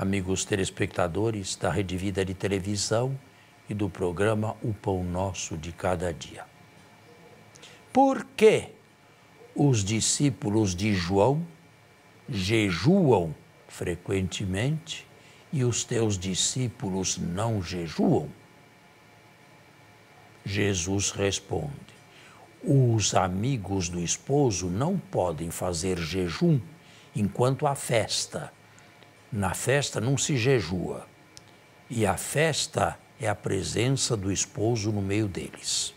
amigos telespectadores da Rede Vida de Televisão e do programa O Pão Nosso de Cada Dia. Por que os discípulos de João jejuam frequentemente e os teus discípulos não jejuam? Jesus responde: Os amigos do esposo não podem fazer jejum enquanto a festa na festa não se jejua. E a festa é a presença do esposo no meio deles.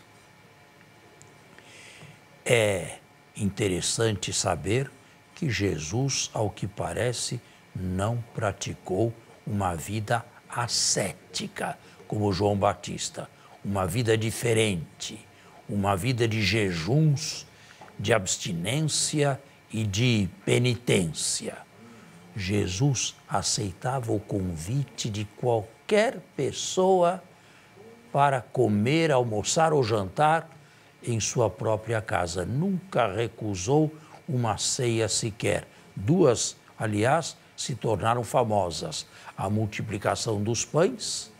É interessante saber que Jesus, ao que parece, não praticou uma vida ascética, como João Batista, uma vida diferente, uma vida de jejuns, de abstinência e de penitência. Jesus aceitava o convite de qualquer pessoa para comer, almoçar ou jantar em sua própria casa. Nunca recusou uma ceia sequer. Duas, aliás, se tornaram famosas: a multiplicação dos pães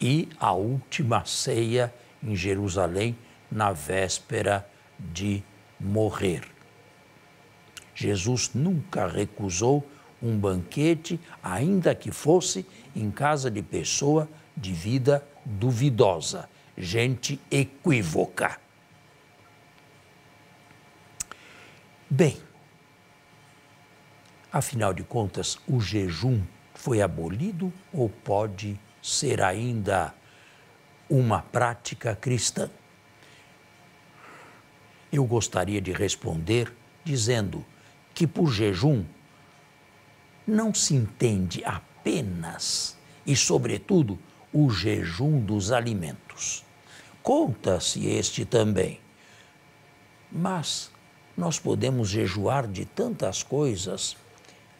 e a última ceia em Jerusalém na véspera de morrer. Jesus nunca recusou um banquete, ainda que fosse em casa de pessoa de vida duvidosa, gente equívoca. Bem, afinal de contas, o jejum foi abolido ou pode ser ainda uma prática cristã? Eu gostaria de responder dizendo que por jejum não se entende apenas e, sobretudo, o jejum dos alimentos. Conta-se este também. Mas nós podemos jejuar de tantas coisas,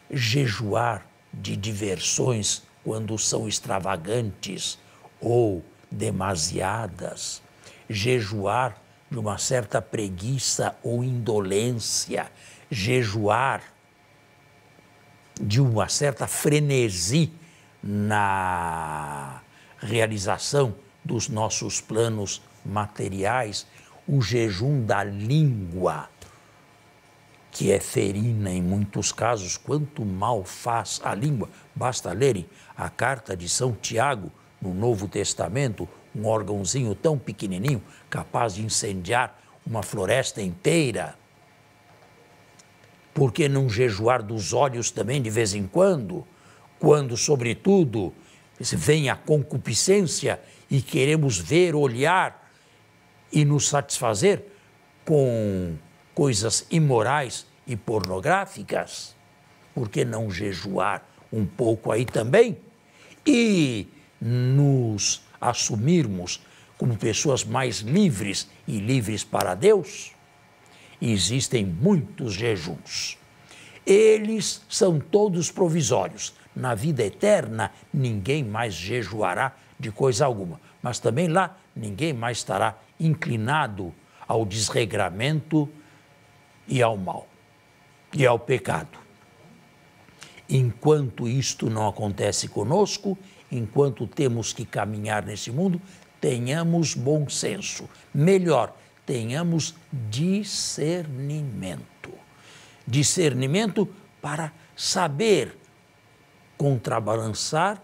jejuar de diversões quando são extravagantes ou demasiadas, jejuar de uma certa preguiça ou indolência, jejuar de uma certa frenesi na realização dos nossos planos materiais, o jejum da língua, que é ferina em muitos casos, quanto mal faz a língua. Basta lerem a carta de São Tiago no Novo Testamento, um órgãozinho tão pequenininho capaz de incendiar uma floresta inteira. Por que não jejuar dos olhos também de vez em quando? Quando, sobretudo, vem a concupiscência e queremos ver, olhar e nos satisfazer com coisas imorais e pornográficas? Por que não jejuar um pouco aí também? E nos assumirmos como pessoas mais livres e livres para Deus? existem muitos jejuns. Eles são todos provisórios. Na vida eterna, ninguém mais jejuará de coisa alguma, mas também lá ninguém mais estará inclinado ao desregramento e ao mal e ao pecado. Enquanto isto não acontece conosco, enquanto temos que caminhar nesse mundo, tenhamos bom senso. Melhor, tenhamos discernimento. Discernimento para saber contrabalançar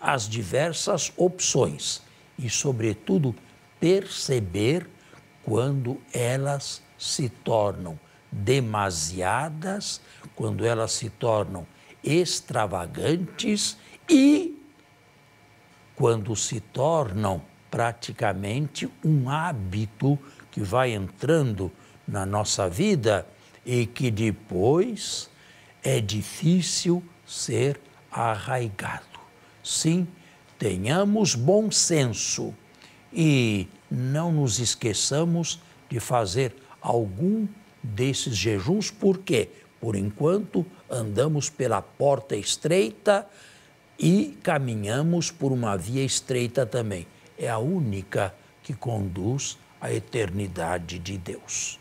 as diversas opções e, sobretudo, perceber quando elas se tornam demasiadas, quando elas se tornam extravagantes e quando se tornam praticamente um hábito que vai entrando na nossa vida e que depois é difícil ser arraigado. Sim, tenhamos bom senso e não nos esqueçamos de fazer algum desses jejuns, porque, por enquanto, andamos pela porta estreita e caminhamos por uma via estreita também. É a única que conduz a eternidade de Deus.